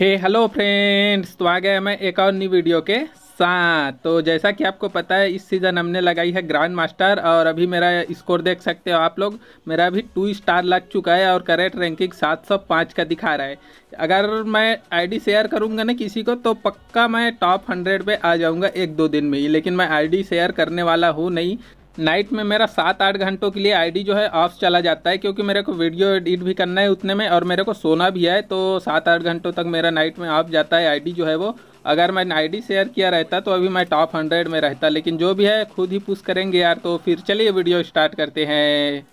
हे hello friends तो आ गया मैं एक और नई वीडियो के साथ तो जैसा कि आपको पता है इस सीज़न हमने लगाई है ग्रैंड मास्टर और अभी मेरा स्कोर देख सकते हो आप लोग मेरा अभी टू स्टार लग चुका है और करेंट रैंकिंग 705 का दिखा रहा है अगर मैं आईडी शेयर करूंगा ना किसी को तो पक्का मैं टॉप 100 पे आ जाऊंगा एक दो दिन में ही लेकिन मैं आई शेयर करने वाला हूँ नहीं नाइट में मेरा सात आठ घंटों के लिए आईडी जो है ऑफ चला जाता है क्योंकि मेरे को वीडियो एडिट भी करना है उतने में और मेरे को सोना भी है तो सात आठ घंटों तक मेरा नाइट में ऑफ जाता है आईडी जो है वो अगर मैं आईडी शेयर किया रहता तो अभी मैं टॉप हंड्रेड में रहता लेकिन जो भी है खुद ही पुश करेंगे यार तो फिर चलिए वीडियो स्टार्ट करते हैं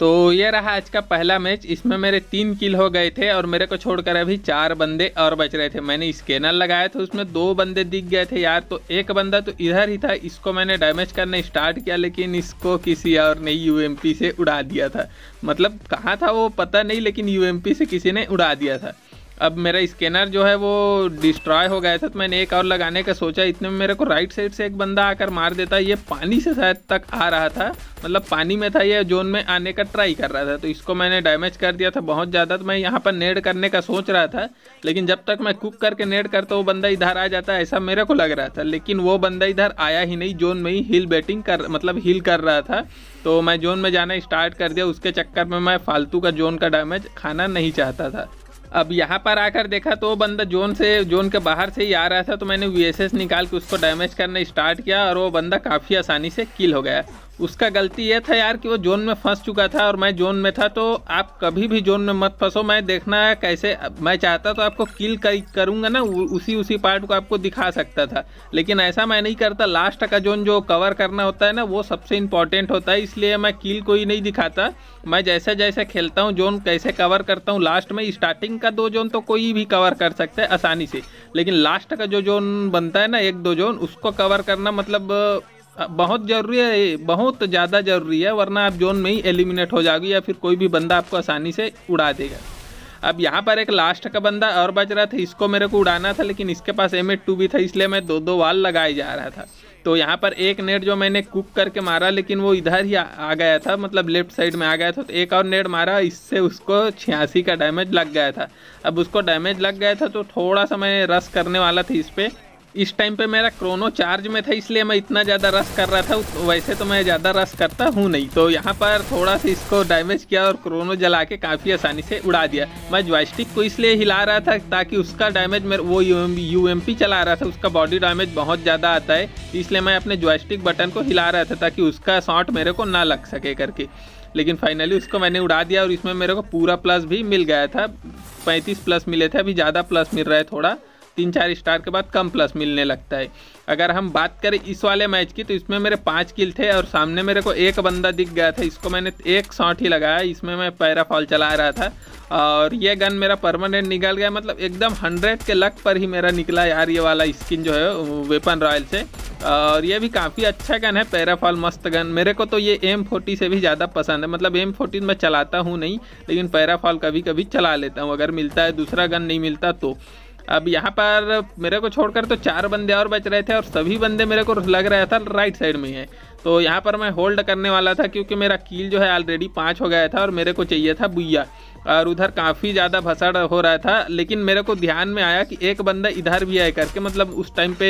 तो ये रहा आज का पहला मैच इसमें मेरे तीन किल हो गए थे और मेरे को छोड़कर अभी चार बंदे और बच रहे थे मैंने स्कैनर लगाया था उसमें दो बंदे दिख गए थे यार तो एक बंदा तो इधर ही था इसको मैंने डैमेज करना स्टार्ट किया लेकिन इसको किसी और ने यू से उड़ा दिया था मतलब कहाँ था वो पता नहीं लेकिन यू से किसी ने उड़ा दिया था अब मेरा स्कैनर जो है वो डिस्ट्रॉय हो गया था तो मैंने एक और लगाने का सोचा इतने में मेरे को राइट साइड से एक बंदा आकर मार देता ये पानी से शायद तक आ रहा था मतलब पानी में था ये जोन में आने का ट्राई कर रहा था तो इसको मैंने डैमेज कर दिया था बहुत ज़्यादा तो मैं यहाँ पर नेड करने का सोच रहा था लेकिन जब तक मैं कुक करके नेड करता वो बंदा इधर आ जाता ऐसा मेरे को लग रहा था लेकिन वो बंदा इधर आया ही नहीं जोन में ही हिल बैटिंग कर मतलब हिल कर रहा था तो मैं जोन में जाना स्टार्ट कर दिया उसके चक्कर में मैं फालतू का जोन का डैमेज खाना नहीं चाहता था अब यहाँ पर आकर देखा तो बंदा जोन से जोन के बाहर से ही आ रहा था तो मैंने वी निकाल के उसको डैमेज करना स्टार्ट किया और वो बंदा काफ़ी आसानी से किल हो गया उसका गलती यह था यार कि वो जोन में फंस चुका था और मैं जोन में था तो आप कभी भी जोन में मत फंसो मैं देखना है कैसे मैं चाहता तो आपको किल करूँगा ना उसी उसी पार्ट को आपको दिखा सकता था लेकिन ऐसा मैं नहीं करता लास्ट का जोन जो कवर करना होता है ना वो सबसे इंपॉर्टेंट होता है इसलिए मैं किल को ही नहीं दिखाता मैं जैसे जैसे खेलता हूँ जोन कैसे कवर करता हूँ लास्ट में स्टार्टिंग का दो जोन तो कोई भी कवर कर सकता है आसानी से लेकिन लास्ट का जो जोन बनता है ना एक दो जोन उसको कवर करना मतलब बहुत ज़रूरी है बहुत ज़्यादा ज़रूरी है वरना आप जोन में ही एलिमिनेट हो जाओगे या फिर कोई भी बंदा आपको आसानी से उड़ा देगा अब यहाँ पर एक लास्ट का बंदा और बच रहा था इसको मेरे को उड़ाना था लेकिन इसके पास एम एट टू भी था इसलिए मैं दो दो वाल लगाए जा रहा था तो यहाँ पर एक नेट जो मैंने कुक करके मारा लेकिन वो इधर ही आ, आ गया था मतलब लेफ्ट साइड में आ गया था तो एक और नेट मारा इससे उसको छियासी का डैमेज लग गया था अब उसको डैमेज लग गया था तो थोड़ा सा मैं रस करने वाला था इस पर इस टाइम पे मेरा क्रोनो चार्ज में था इसलिए मैं इतना ज़्यादा रस कर रहा था वैसे तो मैं ज़्यादा रस करता हूँ नहीं तो यहाँ पर थोड़ा सा इसको डैमेज किया और क्रोनो जला के काफ़ी आसानी से उड़ा दिया मैं ज्वाइस्टिक को इसलिए हिला रहा था ताकि उसका डैमेज मेरे वो यू एम चला रहा था उसका बॉडी डैमेज बहुत ज़्यादा आता है इसलिए मैं अपने ज्वाइस्टिक बटन को हिला रहा था ताकि उसका शॉट मेरे को ना लग सके करके लेकिन फाइनली उसको मैंने उड़ा दिया और इसमें मेरे को पूरा प्लस भी मिल गया था पैंतीस प्लस मिले थे अभी ज़्यादा प्लस मिल रहा है थोड़ा तीन चार स्टार के बाद कम प्लस मिलने लगता है अगर हम बात करें इस वाले मैच की तो इसमें मेरे पाँच किल थे और सामने मेरे को एक बंदा दिख गया था इसको मैंने एक शॉट ही लगाया इसमें मैं पैराफॉल चला रहा था और ये गन मेरा परमानेंट निकल गया मतलब एकदम हंड्रेड के लक पर ही मेरा निकला यार ये वाला स्किन जो है वेपन रॉयल से और ये भी काफ़ी अच्छा गन है पैराफॉल मस्त गन मेरे को तो ये एम फोर्टी से भी ज़्यादा पसंद है मतलब एम फोर्टीन मैं चलाता हूँ नहीं लेकिन पैराफॉल कभी कभी चला लेता हूँ अगर मिलता है दूसरा गन नहीं मिलता तो अब यहाँ पर मेरे को छोड़कर तो चार बंदे और बच रहे थे और सभी बंदे मेरे को लग रहा था राइट साइड में है तो यहाँ पर मैं होल्ड करने वाला था क्योंकि मेरा कील जो है ऑलरेडी पाँच हो गया था और मेरे को चाहिए था बुइया और उधर काफ़ी ज़्यादा भसड़ हो रहा था लेकिन मेरे को ध्यान में आया कि एक बंदा इधर भी आए करके मतलब उस टाइम पे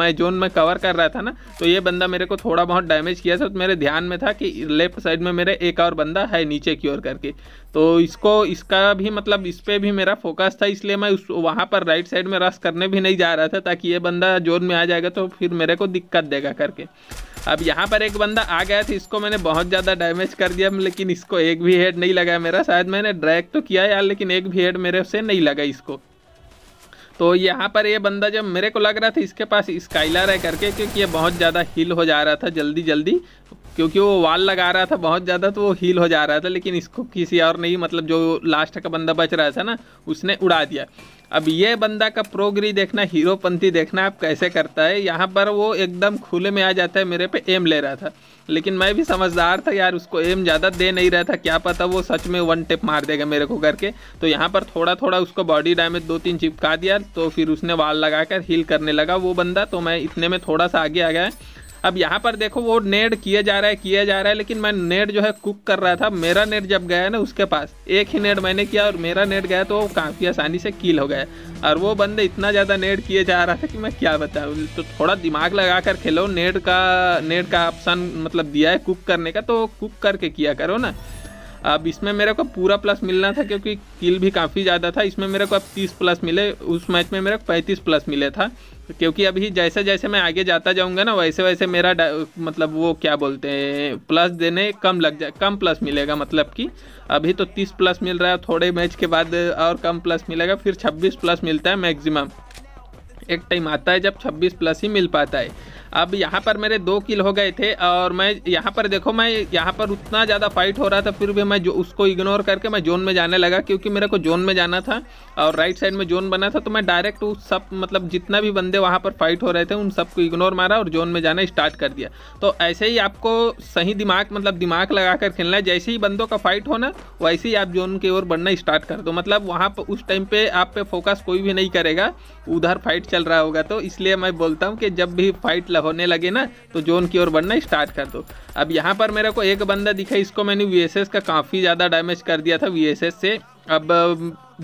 मैं जोन में कवर कर रहा था ना तो ये बंदा मेरे को थोड़ा बहुत डैमेज किया था तो मेरे ध्यान में था कि लेफ्ट साइड में मेरे एक और बंदा है नीचे की ओर करके तो इसको इसका भी मतलब इस पर भी मेरा फोकस था इसलिए मैं उस वहाँ पर राइट साइड में रस करने भी नहीं जा रहा था ताकि ये बंदा जोन में आ जाएगा तो फिर मेरे को दिक्कत देगा करके अब यहाँ पर एक बंदा आ गया था इसको मैंने बहुत ज़्यादा डैमेज कर दिया लेकिन इसको एक भी हेड नहीं लगाया मेरा शायद मैंने ड्रैग तो किया यार लेकिन एक भी हेड मेरे से नहीं लगा इसको तो यहाँ पर ये बंदा जब मेरे को लग रहा था इसके पास स्काइलर है करके क्योंकि ये बहुत ज़्यादा हील हो जा रहा था जल्दी जल्दी क्योंकि वो वाल लगा रहा था बहुत ज़्यादा तो वो हील हो जा रहा था लेकिन इसको किसी और नहीं मतलब जो लास्ट का बंदा बच रहा था ना उसने उड़ा दिया अब ये बंदा का प्रोग्री देखना हीरोपंथी देखना आप कैसे करता है यहाँ पर वो एकदम खुले में आ जाता है मेरे पे एम ले रहा था लेकिन मैं भी समझदार था यार उसको एम ज़्यादा दे नहीं रहा था क्या पता वो सच में वन टिप मार देगा मेरे को करके तो यहाँ पर थोड़ा थोड़ा उसको बॉडी डैमेज दो तीन चिपका दिया तो फिर उसने वाल लगा कर हील करने लगा वो बंदा तो मैं इतने में थोड़ा सा आगे आ गया अब यहाँ पर देखो वो नेट किया जा रहा है किया जा रहा है लेकिन मैं नेट जो है कुक कर रहा था मेरा नेट जब गया ना उसके पास एक ही नेट मैंने किया और मेरा नेट गया तो वो काफ़ी आसानी से किल हो गया और वो बंदे इतना ज़्यादा नेट किए जा रहा था कि मैं क्या बताऊँ तो थोड़ा दिमाग लगा कर खेलो नेट का नेट का ऑप्शन मतलब दिया है कुक करने का तो कुक करके किया करो ना अब इसमें मेरे को पूरा प्लस मिलना था क्योंकि किल भी काफ़ी ज़्यादा था इसमें मेरे को अब तीस प्लस मिले उस मैच में मेरे को पैंतीस प्लस मिले था क्योंकि अभी जैसे जैसे मैं आगे जाता जाऊंगा ना वैसे वैसे मेरा मतलब वो क्या बोलते हैं प्लस देने कम लग जाए कम प्लस मिलेगा मतलब कि अभी तो 30 प्लस मिल रहा है थोड़े मैच के बाद और कम प्लस मिलेगा फिर 26 प्लस मिलता है मैक्सिमम एक टाइम आता है जब 26 प्लस ही मिल पाता है अब यहाँ पर मेरे दो किल हो गए थे और मैं यहाँ पर देखो मैं यहाँ पर उतना ज़्यादा फाइट हो रहा था फिर भी मैं जो उसको इग्नोर करके मैं जोन में जाने लगा क्योंकि मेरे को जोन में जाना था और राइट साइड में जोन बना था तो मैं डायरेक्ट उस सब मतलब जितना भी बंदे वहाँ पर फाइट हो रहे थे उन सबको इग्नोर मारा और जोन में जाना स्टार्ट कर दिया तो ऐसे ही आपको सही दिमाग मतलब दिमाग लगा कर खेलना है जैसे ही बंदों का फाइट होना वैसे ही आप जोन की ओर बढ़ना स्टार्ट कर दो मतलब वहाँ पर उस टाइम पर आप पे फोकस कोई भी नहीं करेगा उधर फाइट चल रहा होगा तो इसलिए मैं बोलता हूँ कि जब भी फाइट लग होने लगे ना तो जोन की ओर बढ़ना स्टार्ट कर दो अब यहाँ पर मेरे को एक बंदा दिखा इसको मैंने वी का काफ़ी ज़्यादा डैमेज कर दिया था वी से अब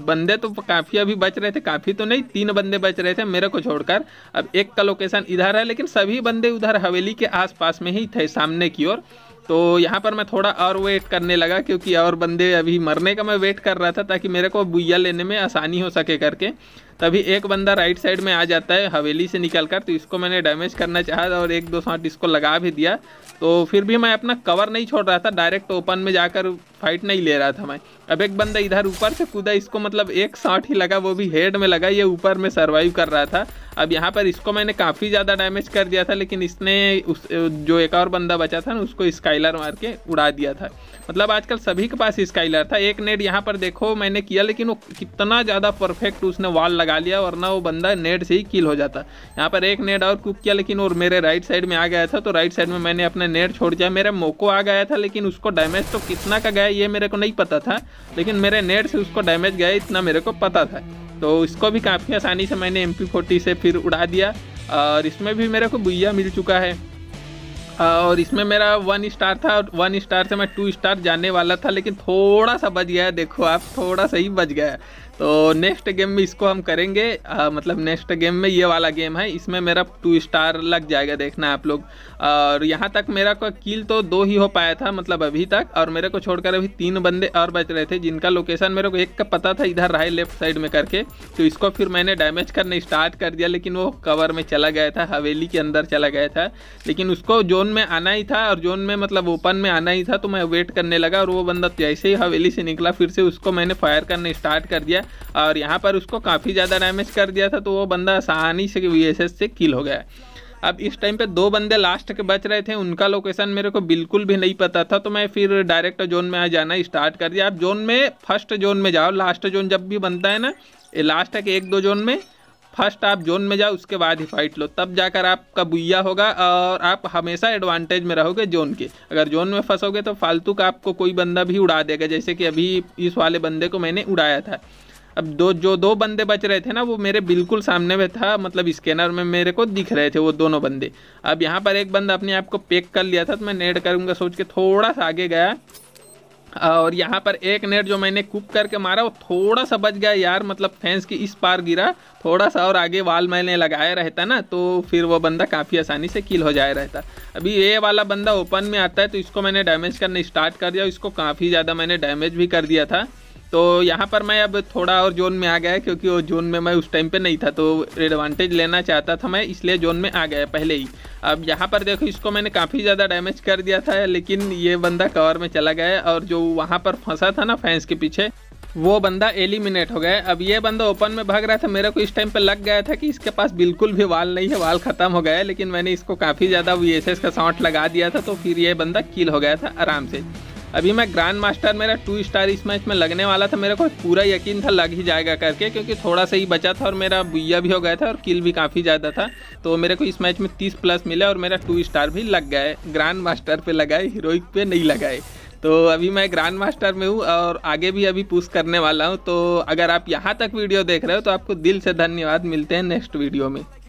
बंदे तो काफ़ी अभी बच रहे थे काफ़ी तो नहीं तीन बंदे बच रहे थे मेरे को छोड़कर अब एक का लोकेशन इधर है लेकिन सभी बंदे उधर हवेली के आसपास में ही थे सामने की ओर तो यहाँ पर मैं थोड़ा और वेट करने लगा क्योंकि और बंदे अभी मरने का मैं वेट कर रहा था ताकि मेरे को बुइया लेने में आसानी हो सके करके तभी एक बंदा राइट साइड में आ जाता है हवेली से निकल कर तो इसको मैंने डैमेज करना चाहा और एक दो शॉट इसको लगा भी दिया तो फिर भी मैं अपना कवर नहीं छोड़ रहा था डायरेक्ट ओपन में जाकर फाइट नहीं ले रहा था मैं अब एक बंदा इधर ऊपर से कूदा इसको मतलब एक शॉट ही लगा वो भी हेड में लगा ये ऊपर में सर्वाइव कर रहा था अब यहाँ पर इसको मैंने काफ़ी ज़्यादा डैमेज कर दिया था लेकिन इसने उस जो एक और बंदा बचा था ना उसको स्काइलर मार के उड़ा दिया था मतलब आजकल सभी के पास स्काइलर था एक नेट यहाँ पर देखो मैंने किया लेकिन वो कितना ज़्यादा परफेक्ट उसने वॉल लगा लगा लिया वरना वो बंदा नेट से ही किल हो जाता यहाँ पर एक नेट और कुक किया लेकिन और मेरे राइट साइड में आ गया था तो राइट साइड में मैंने अपना नेट छोड़ दिया मेरा मोको आ गया था लेकिन उसको डैमेज तो कितना का गया ये मेरे को नहीं पता था लेकिन मेरे नेट से उसको डैमेज गया इतना मेरे को पता था तो इसको भी काफ़ी आसानी से मैंने एम से फिर उड़ा दिया और इसमें भी मेरे को बुइया मिल चुका है और इसमें मेरा वन स्टार था और वन स्टार से मैं टू स्टार जाने वाला था लेकिन थोड़ा सा बच गया देखो आप थोड़ा सा ही बच गया तो नेक्स्ट गेम में इसको हम करेंगे आ, मतलब नेक्स्ट गेम में ये वाला गेम है इसमें मेरा टू स्टार लग जाएगा देखना आप लोग और यहाँ तक मेरा को किल तो दो ही हो पाया था मतलब अभी तक और मेरे को छोड़कर अभी तीन बंदे और बच रहे थे जिनका लोकेशन मेरे को एक का पता था इधर रहा लेफ्ट साइड में करके तो इसको फिर मैंने डैमेज करने स्टार्ट कर दिया लेकिन वो कवर में चला गया था हवेली के अंदर चला गया था लेकिन उसको जोन में आना ही था और जोन में मतलब ओपन में आना ही था तो मैं वेट करने लगा और वो बंदा जैसे तो ही हवेली से निकला फिर से उसको मैंने फायर करने स्टार्ट कर दिया और यहाँ पर उसको काफ़ी ज़्यादा डैमेज कर दिया था तो वो बंदा आसानी से वी से किल हो गया अब इस टाइम पे दो बंदे लास्ट के बच रहे थे उनका लोकेशन मेरे को बिल्कुल भी नहीं पता था तो मैं फिर डायरेक्ट जोन में आ जाना स्टार्ट कर दिया आप जोन में फर्स्ट जोन में जाओ लास्ट जोन जब भी बनता है ना ये लास्ट के एक दो जोन में फर्स्ट आप जोन में जाओ उसके बाद ही फाइट लो तब जाकर आपका बुया होगा और आप हमेशा एडवांटेज में रहोगे जोन के अगर जोन में फंसोगे तो फालतू का आपको कोई बंदा भी उड़ा देगा जैसे कि अभी इस वाले बंदे को मैंने उड़ाया था अब दो जो दो बंदे बच रहे थे ना वो मेरे बिल्कुल सामने में था मतलब स्कैनर में मेरे को दिख रहे थे वो दोनों बंदे अब यहाँ पर एक बंदा अपने आप को पेक कर लिया था तो मैं नेट करूँगा सोच के थोड़ा सा आगे गया और यहाँ पर एक नेट जो मैंने कुक करके मारा वो थोड़ा सा बच गया यार मतलब फैंस की इस पार गिरा थोड़ा सा और आगे वाल मैंने लगाया रहता ना तो फिर वो बंदा काफ़ी आसानी से किल हो जाया रहता अभी ये वाला बंदा ओपन में आता है तो इसको मैंने डैमेज करना स्टार्ट कर दिया इसको काफ़ी ज़्यादा मैंने डैमेज भी कर दिया था तो यहाँ पर मैं अब थोड़ा और जोन में आ गया क्योंकि वो जोन में मैं उस टाइम पे नहीं था तो एडवांटेज लेना चाहता था मैं इसलिए जोन में आ गया पहले ही अब यहाँ पर देखो इसको मैंने काफ़ी ज़्यादा डैमेज कर दिया था लेकिन ये बंदा कवर में चला गया और जो वहाँ पर फंसा था ना फैंस के पीछे वो बंदा एलिमिनेट हो गया अब ये बंदा ओपन में भाग रहा था मेरे को इस टाइम पे लग गया था कि इसके पास बिल्कुल भी वाल नहीं है वाल ख़त्म हो गया है लेकिन मैंने इसको काफ़ी ज़्यादा वी का शॉट लगा दिया था तो फिर ये बंदा किल हो गया था आराम से अभी मैं ग्रैंड मास्टर मेरा टू स्टार इस मैच में लगने वाला था मेरे को पूरा यकीन था लग ही जाएगा करके क्योंकि थोड़ा सा ही बचा था और मेरा बुया भी हो गया था और किल भी काफ़ी ज़्यादा था तो मेरे को इस मैच में तीस प्लस मिला और मेरा टू स्टार भी लग गए ग्रैंड मास्टर पर लगाए हीरोइक पर नहीं लगाए तो अभी मैं ग्रैंड मास्टर में हूँ और आगे भी अभी पुश करने वाला हूँ तो अगर आप यहाँ तक वीडियो देख रहे हो तो आपको दिल से धन्यवाद मिलते हैं नेक्स्ट वीडियो में